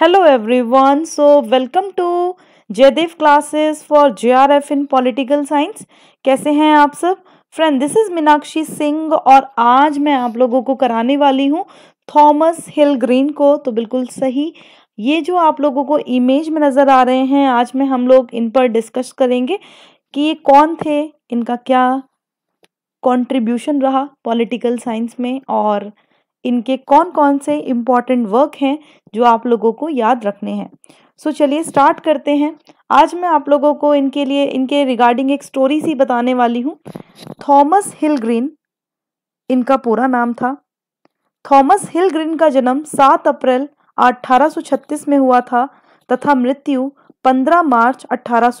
hello everyone so welcome to Jaidev classes for JRF in political science कैसे हैं आप सब friend this is Meenakshi Singh और आज मैं आप लोगों को कराने वाली हूँ थॉमस हिल ग्रीन को तो बिल्कुल सही ये जो आप लोगों को इमेज में नज़र आ रहे हैं आज में हम लोग इन पर डिस्कस करेंगे कि ये कौन थे इनका क्या कंट्रीब्यूशन रहा पॉलिटिकल साइंस में और इनके कौन कौन से इम्पॉर्टेंट वर्क हैं जो आप लोगों को याद रखने हैं सो so, चलिए स्टार्ट करते हैं आज मैं आप लोगों को इनके लिए इनके रिगार्डिंग एक स्टोरी सी बताने वाली हूँ थॉमस हिल ग्रीन इनका पूरा नाम था थॉमस हिल ग्रीन का जन्म 7 अप्रैल 1836 में हुआ था तथा मृत्यु 15 मार्च अट्ठारह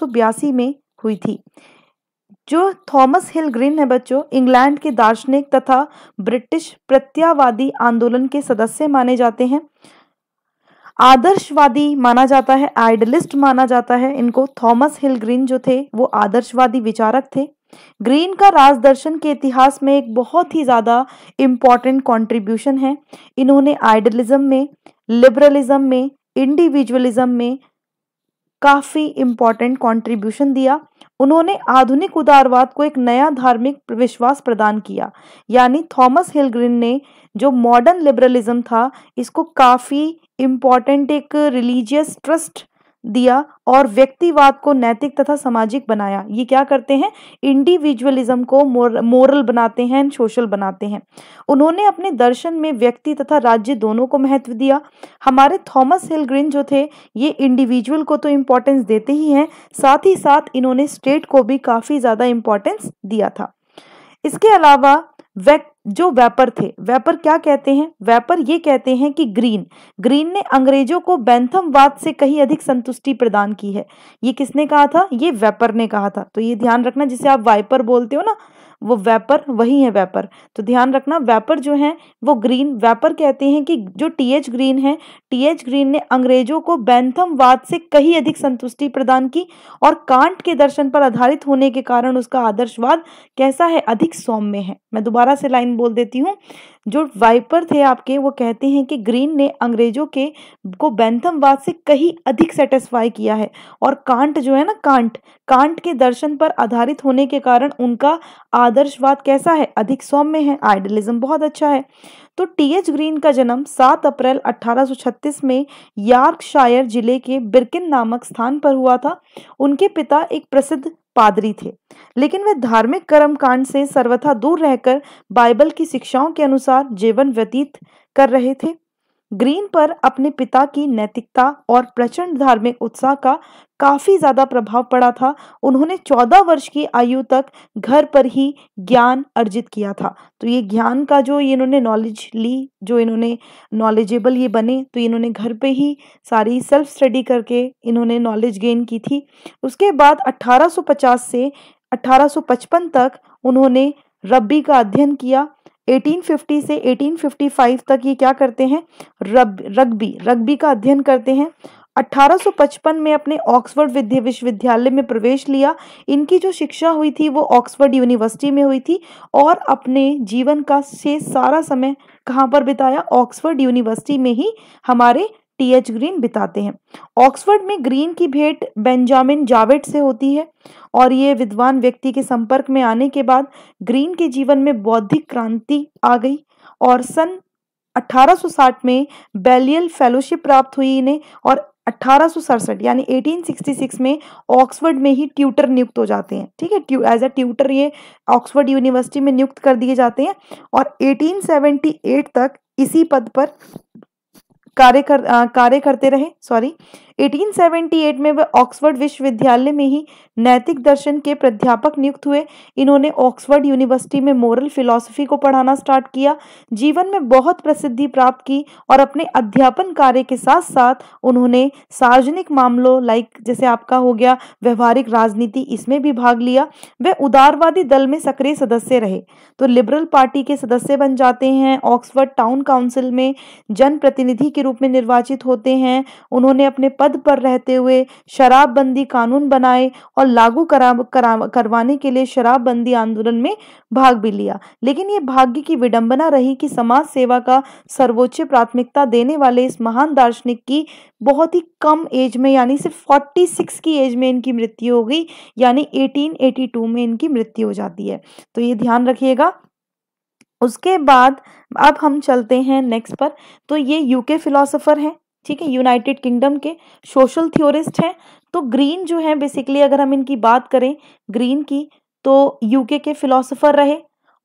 में हुई थी जो थॉमस हिल ग्रीन है बच्चों इंग्लैंड के दार्शनिक तथा ब्रिटिश प्रत्यावादी आंदोलन के सदस्य माने जाते हैं आदर्शवादी माना जाता है आइडलिस्ट माना जाता है इनको थॉमस हिल ग्रीन जो थे वो आदर्शवादी विचारक थे ग्रीन का राजदर्शन के इतिहास में एक बहुत ही ज़्यादा इम्पॉर्टेंट कॉन्ट्रीब्यूशन है इन्होंने आइडलिज्म में लिबरलिज्म में इंडिविजुअलिज्म में काफ़ी इम्पॉर्टेंट कॉन्ट्रीब्यूशन दिया उन्होंने आधुनिक उदारवाद को एक नया धार्मिक विश्वास प्रदान किया यानी थॉमस हिलग्रिन ने जो मॉडर्न लिबरलिज्म था इसको काफ़ी इम्पॉर्टेंट एक रिलीजियस ट्रस्ट दिया और व्यक्तिवाद को नैतिक तथा सामाजिक बनाया ये क्या करते हैं इंडिविजुअलिज्म को मोरल बनाते हैं एंड सोशल बनाते हैं उन्होंने अपने दर्शन में व्यक्ति तथा राज्य दोनों को महत्व दिया हमारे थॉमस हिलग्रिन जो थे ये इंडिविजुअल को तो इम्पोर्टेंस देते ही हैं साथ ही साथ इन्होंने स्टेट को भी काफ़ी ज़्यादा इम्पोर्टेंस दिया था इसके अलावा व्यक्ति जो वेपर थे वेपर क्या कहते हैं वेपर ये कहते हैं कि ग्रीन ग्रीन ने अंग्रेजों को बैंथमवाद से कहीं अधिक संतुष्टि प्रदान की है ये किसने कहा था ये वेपर ने कहा था तो ये ध्यान रखना जिसे आप वाइपर बोलते हो ना वो वेपर वही है वेपर तो ध्यान रखना वेपर जो है वो ग्रीन वेपर कहते हैं कि जो टी एच ग्रीन है टी एच ग्रीन ने अंग्रेजों को बैंथमवाद से कहीं अधिक संतुष्टि प्रदान की और कांट के दर्शन पर आधारित होने के कारण उसका आदर्शवाद कैसा है अधिक सौम्य है मैं दोबारा से लाइन बोल देती हूँ जो वाइपर थे आपके वो कहते हैं कि ग्रीन ने अंग्रेजों के को बैंथमवाद से कहीं अधिक सेटिस्फाई किया है और कांट जो है ना कांट कांट के दर्शन पर आधारित होने के कारण उनका आदर्शवाद कैसा है अधिक सौम्य है आइडियलिज्म बहुत अच्छा है तो टी एच ग्रीन का जन्म 7 अप्रैल 1836 में यार्कशायर जिले के बिरकिन नामक स्थान पर हुआ था उनके पिता एक प्रसिद्ध पादरी थे लेकिन वे धार्मिक कर्म कांड से सर्वथा दूर रहकर बाइबल की शिक्षाओं के अनुसार जीवन व्यतीत कर रहे थे ग्रीन पर अपने पिता की नैतिकता और प्रचंड धार्मिक उत्साह का काफी ज्यादा प्रभाव पड़ा था उन्होंने 14 वर्ष की आयु तक घर पर ही ज्ञान अर्जित किया था तो ये ज्ञान का जो इन्होंने नॉलेज ली जो इन्होंने नॉलेजेबल ये बने तो इन्होंने घर पे ही सारी सेल्फ स्टडी करके इन्होंने नॉलेज गेन की थी उसके बाद 1850 से 1855 तक उन्होंने रब्बी का अध्ययन किया 1850 से 1855 तक ये क्या करते हैं रब रग्बी रग्बी का अध्ययन करते हैं 1855 में अपने ऑक्सफोर्ड विद्या विश्वविद्यालय में प्रवेश लिया इनकी जो शिक्षा हुई थी वो ऑक्सफोर्ड यूनिवर्सिटी में हुई थी और अपने जीवन का शेष सारा समय कहाँ पर बिताया ऑक्सफोर्ड यूनिवर्सिटी में ही हमारे टी एच ग्रीन बिताते हैं ऑक्सफर्ड में ग्रीन की भेंट बेंजामिन जावेट से होती है और ये विद्वान व्यक्ति के संपर्क में आने के बाद ग्रीन के जीवन में बौद्धिक क्रांति आ गई और सन 1860 में बेलियल फेलोशिप प्राप्त हुई इन्हें और अठारह यानी 1866 में ऑक्सफर्ड में ही ट्यूटर नियुक्त हो जाते हैं ठीक है एज अ ट्यूटर ये ऑक्सफर्ड यूनिवर्सिटी में नियुक्त कर दिए जाते हैं और 1878 तक इसी पद पर कार्य कर कार्य करते रहे सॉरी 1878 में वे ऑक्सफोर्ड विश्वविद्यालय में ही नैतिक दर्शन के प्राध्यापक नियुक्त हुए इन्होंने ऑक्सफोर्ड यूनिवर्सिटी में मोरल फिलॉसफी को पढ़ाना स्टार्ट किया जीवन में बहुत प्रसिद्धि प्राप्त की और अपने अध्यापन कार्य के साथ साथ उन्होंने सार्वजनिक मामलों लाइक जैसे आपका हो गया व्यवहारिक राजनीति इसमें भी भाग लिया वे उदारवादी दल में सक्रिय सदस्य रहे तो लिबरल पार्टी के सदस्य बन जाते हैं ऑक्सफर्ड टाउन काउंसिल में जनप्रतिनिधि के रूप में निर्वाचित होते हैं उन्होंने अपने पद पद पर रहते हुए शराबबंदी कानून बनाए और लागू करा, करा करवाने के लिए शराबबंदी आंदोलन में भाग भी लिया लेकिन ये भाग्य की विडंबना रही कि समाज सेवा का सर्वोच्च प्राथमिकता देने वाले इस महान दार्शनिक की बहुत ही कम एज में यानी सिर्फ सिक्स की एज में इनकी मृत्यु हो गई यानी टू में इनकी मृत्यु हो जाती है तो ये ध्यान रखिएगा उसके बाद अब हम चलते हैं नेक्स्ट पर तो ये यूके फिलोसोफर हैं ठीक है यूनाइटेड किंगडम के सोशल थियोरिस्ट हैं तो ग्रीन जो है बेसिकली अगर हम इनकी बात करें ग्रीन की तो यूके के फिलोसोफर रहे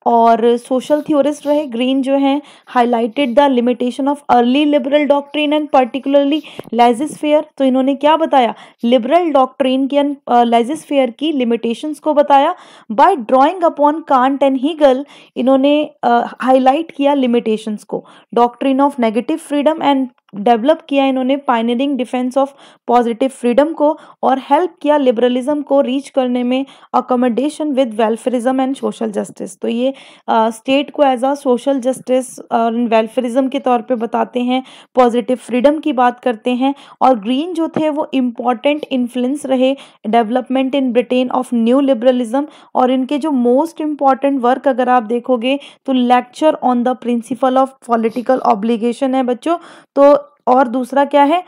और सोशल थियोरिस्ट रहे ग्रीन जो हैं highlighted the limitation of early liberal doctrine and particularly laissez faire तो इन्होंने क्या बताया लिबरल डॉक्ट्रीन की एंड लाइजिस फेयर की लिमिटेशंस को बताया by drawing upon Kant and Hegel इन्होंने हाईलाइट uh, किया लिमिटेशंस को doctrine of negative freedom and develop किया इन्होंने pioneering defence of positive freedom को और हेल्प किया लिबरलिज्म को रीच करने में accommodation with welfarism and social justice तो ये स्टेट uh, को एज आ सोशल जस्टिस और वेलफेयरिज्म के तौर पे बताते हैं पॉजिटिव फ्रीडम की बात करते हैं और ग्रीन जो थे वो इम्पॉर्टेंट इन्फ्लुएंस रहे development in Britain of new liberalism और इनके जो मोस्ट इम्पॉर्टेंट वर्क अगर आप देखोगे तो lecture on the principle of political obligation है बच्चों तो और दूसरा क्या है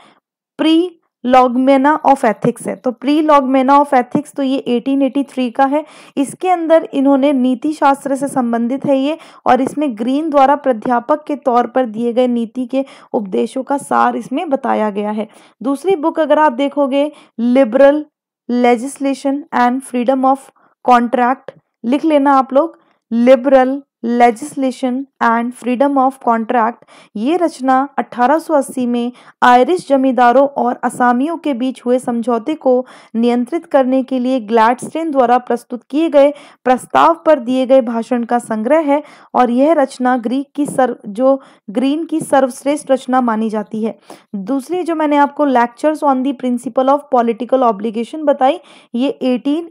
प्री लॉगमेना ऑफ एथिक्स है तो प्री लॉगमेना ऑफ एथिक्स तो ये 1883 का है इसके अंदर इन्होंने नीति शास्त्र से संबंधित है ये और इसमें ग्रीन द्वारा प्राध्यापक के तौर पर दिए गए नीति के उपदेशों का सार इसमें बताया गया है दूसरी बुक अगर आप देखोगे liberal legislation and freedom of contract लिख लेना आप लोग liberal legislation and freedom of contract ये रचना 1880 में आयरिश जमींदारों और असामियों के बीच हुए समझौते को नियंत्रित करने के लिए ग्लैडस्टेन द्वारा प्रस्तुत किए गए प्रस्ताव पर दिए गए भाषण का संग्रह है और यह रचना ग्रीक की सर्व जो ग्रीन की सर्वश्रेष्ठ रचना मानी जाती है दूसरी जो मैंने आपको lectures on the principle of political obligation बताई ये एटीन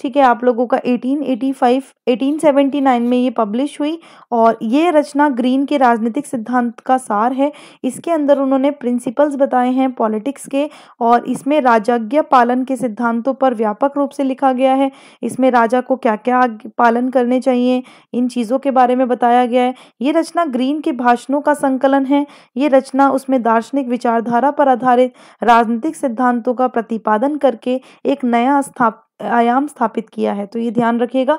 ठीक है आप लोगों का 1885 1879 में ये पब्लिश हुई और ये रचना ग्रीन के राजनीतिक सिद्धांत का सार है इसके अंदर उन्होंने प्रिंसिपल्स बताए हैं पॉलिटिक्स के और इसमें राजाज्ञा पालन के सिद्धांतों पर व्यापक रूप से लिखा गया है इसमें राजा को क्या क्या पालन करने चाहिए इन चीज़ों के बारे में बताया गया है ये रचना ग्रीन के भाषणों का संकलन है ये रचना उसमें दार्शनिक विचारधारा पर आधारित राजनीतिक सिद्धांतों का प्रतिपादन करके एक नया स्थाप आयाम स्थापित किया है तो ये ध्यान रखिएगा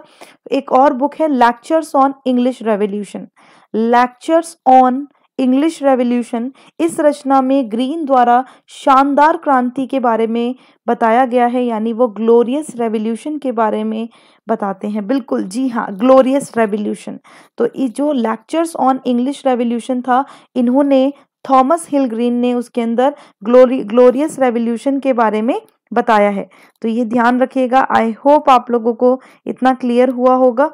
एक और बुक है lectures on English revolution lectures on English revolution इस रचना में ग्रीन द्वारा शानदार क्रांति के बारे में बताया गया है यानी वो ग्लोरियस रेवोल्यूशन के बारे में बताते हैं बिल्कुल जी हाँ ग्लोरियस रेवोल्यूशन तो ये जो लेक्चर्स ऑन इंग्लिश रेवोल्यूशन था इन्होंने थॉमस हिल ग्रीन ने उसके अंदर ग्लोरी ग्लोरियस रेवोल्यूशन के बारे में बताया है तो ये ध्यान रखिएगा आई होप आप लोगों को इतना क्लियर हुआ होगा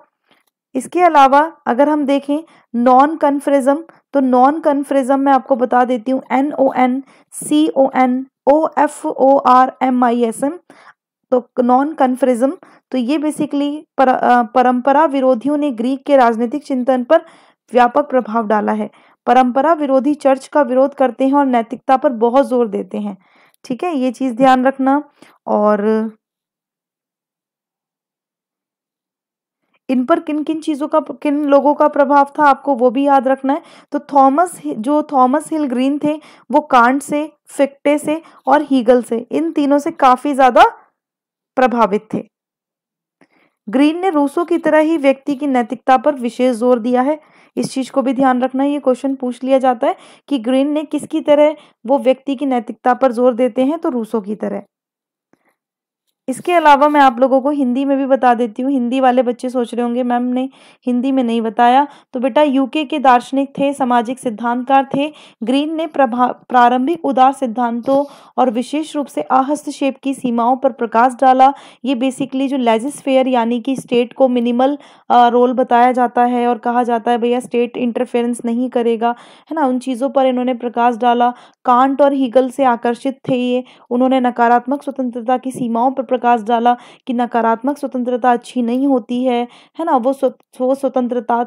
इसके अलावा अगर हम देखें नॉन कन्फ्रिज्म तो नॉन कन्फ्रिज्म मैं आपको बता देती हूँ N O N C O N F O R M I S M एम तो नॉन कन्फ्रिज्म तो ये बेसिकली पर, परंपरा विरोधियों ने ग्रीक के राजनीतिक चिंतन पर व्यापक प्रभाव डाला है परंपरा विरोधी चर्च का विरोध करते हैं और नैतिकता पर बहुत जोर देते हैं ठीक है ये चीज़ ध्यान रखना और इन पर किन किन चीज़ों का किन लोगों का प्रभाव था आपको वो भी याद रखना है तो थॉमस जो थॉमस हिल ग्रीन थे वो कांट से फिक्टे से और हीगल से इन तीनों से काफ़ी ज़्यादा प्रभावित थे ग्रीन ने रूसो की तरह ही व्यक्ति की नैतिकता पर विशेष जोर दिया है इस चीज़ को भी ध्यान रखना है ये क्वेश्चन पूछ लिया जाता है कि ग्रीन ने किसकी तरह वो व्यक्ति की नैतिकता पर जोर देते हैं तो रूसो की तरह इसके अलावा मैं आप लोगों को हिंदी में भी बता देती हूँ हिंदी वाले बच्चे सोच रहे होंगे मैम ने हिंदी में नहीं बताया तो बेटा यूके के दार्शनिक थे सामाजिक सिद्धांतकार थे ग्रीन ने प्रभा प्रारंभिक उदार सिद्धांतों और विशेष रूप से अहस्तक्षेप की सीमाओं पर प्रकाश डाला ये बेसिकली जो लेजिस्फेयर यानी कि स्टेट को मिनिमल रोल बताया जाता है और कहा जाता है भैया स्टेट इंटरफेरेंस नहीं करेगा है ना उन चीज़ों पर इन्होंने प्रकाश डाला कांट और हीगल से आकर्षित थे ये उन्होंने नकारात्मक स्वतंत्रता की सीमाओं पर प्रकाश डाला कि नकारात्मक स्वतंत्रता अच्छी नहीं होती है है ना वो स्व, वो स्वतंत्रता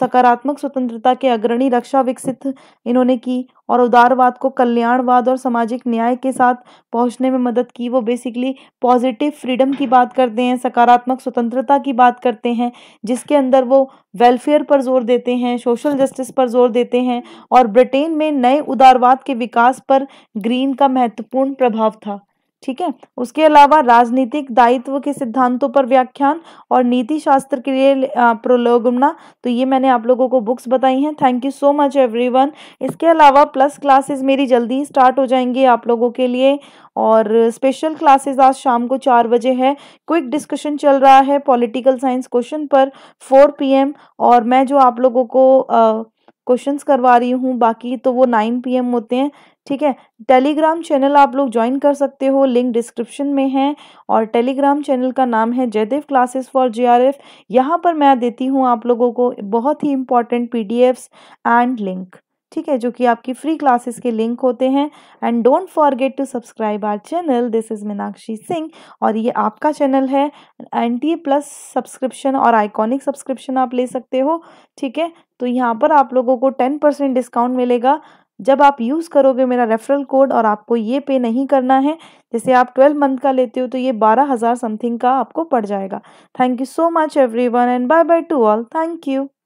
सकारात्मक स्वतंत्रता के अग्रणी रक्षा विकसित इन्होंने की और उदारवाद को कल्याणवाद और सामाजिक न्याय के साथ पहुंचने में मदद की वो बेसिकली पॉजिटिव फ्रीडम की बात करते हैं सकारात्मक स्वतंत्रता की बात करते हैं जिसके अंदर वो वेलफेयर पर जोर देते हैं सोशल जस्टिस पर जोर देते हैं और ब्रिटेन में नए उदारवाद के विकास पर ग्रीन का महत्वपूर्ण प्रभाव था ठीक है उसके अलावा राजनीतिक दायित्व के सिद्धांतों पर व्याख्यान और नीति शास्त्र के लिए प्रोलोगमना तो ये मैंने आप लोगों को बुक्स बताई हैं thank you so much everyone इसके अलावा प्लस क्लासेस मेरी जल्दी ही स्टार्ट हो जाएंगी आप लोगों के लिए और स्पेशल क्लासेस आज शाम को चार बजे है क्विक डिस्कशन चल रहा है पॉलिटिकल साइंस क्वेश्चन पर फोर पी और मैं जो आप लोगों को आ, क्वेश्चंस करवा रही हूँ बाकी तो वो नाइन पीएम होते हैं ठीक है टेलीग्राम चैनल आप लोग ज्वाइन कर सकते हो लिंक डिस्क्रिप्शन में है और टेलीग्राम चैनल का नाम है जयदेव क्लासेस फॉर जीआरएफ यहाँ पर मैं देती हूँ आप लोगों को बहुत ही इंपॉर्टेंट पीडीएफ्स एंड लिंक ठीक है जो कि आपकी फ्री क्लासेस के लिंक होते हैं and don't forget to subscribe our channel this is Meenakshi Singh और ये आपका चैनल है एंटी प्लस सब्सक्रिप्शन और आइकॉनिक सब्सक्रिप्शन आप ले सकते हो ठीक है तो यहाँ पर आप लोगों को टेन परसेंट डिस्काउंट मिलेगा जब आप यूज़ करोगे मेरा रेफरल कोड और आपको ये पे नहीं करना है जैसे आप ट्वेल्व मंथ का लेते हो तो ये बारह हज़ार समथिंग का आपको पड़ जाएगा thank you so much everyone and bye bye to all thank you